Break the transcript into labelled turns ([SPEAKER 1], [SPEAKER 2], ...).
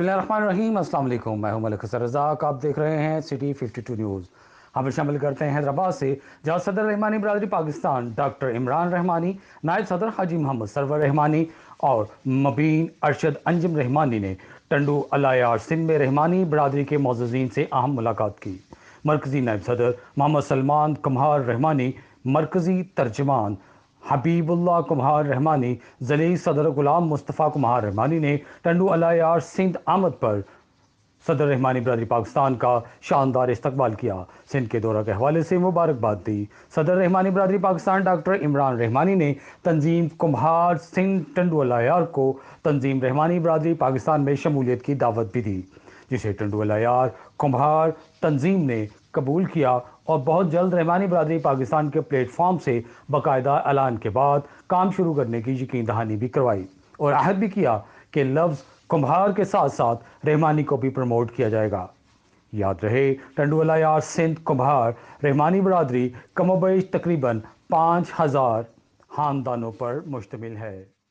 [SPEAKER 1] बसमीम असल मैं हूं मलिक रजाक आप देख रहे हैं सिटी 52 न्यूज़ हमें शामिल करते हैं हैदराबाद से जहाँ सदर रहमानी बरदरी पाकिस्तान डॉक्टर इमरान रहमानी नायब सदर हाजी मोहम्मद सरवर रहमानी और मबीन अरशद अंजम रहमानी ने टंडू अलाया सिंध में रहमानी बरदरी के मोजीन से अहम मुलाकात की मरकज़ी नायब सदर मोहम्मद सलमान कुम्हार रहमानी मरकज़ी तर्जमान हबीबुल्ला कुमार रहमानी जलील सदर गुलाम मुस्तफ़ा कुमार रहमानी ने टंडू अलायार सिंध आमद पर सदर रहमानी बरदरी पाकिस्तान का शानदार इस्तकबाल किया सिंध के दौरा के हवाले से मुबारकबाद दी सदर रहमानी बरदरी पाकिस्तान डॉक्टर इमरान रहमानी ने तंजीम कुम्हार सिंध टंडू अलायार को तंजीम रहमानी बरदरी पाकिस्तान में शमूलियत की दावत भी दी जिसे यार कुम्हार तंजीम ने कबूल किया और बहुत जल्द रहमानी बरदरी पाकिस्तान के प्लेटफॉर्म से बाकायदा ऐलान के बाद काम शुरू करने की यकीन दहानी भी करवाई और अहद भी किया कि लफ्ज़ कुम्हार के साथ साथ रहमानी को भी प्रमोट किया जाएगा याद रहे टंडुअला यार सिंध कुम्हार रहमानी बरदरी कमोबेश तकरीबन पाँच हज़ार खानदानों पर मुश्तमिल है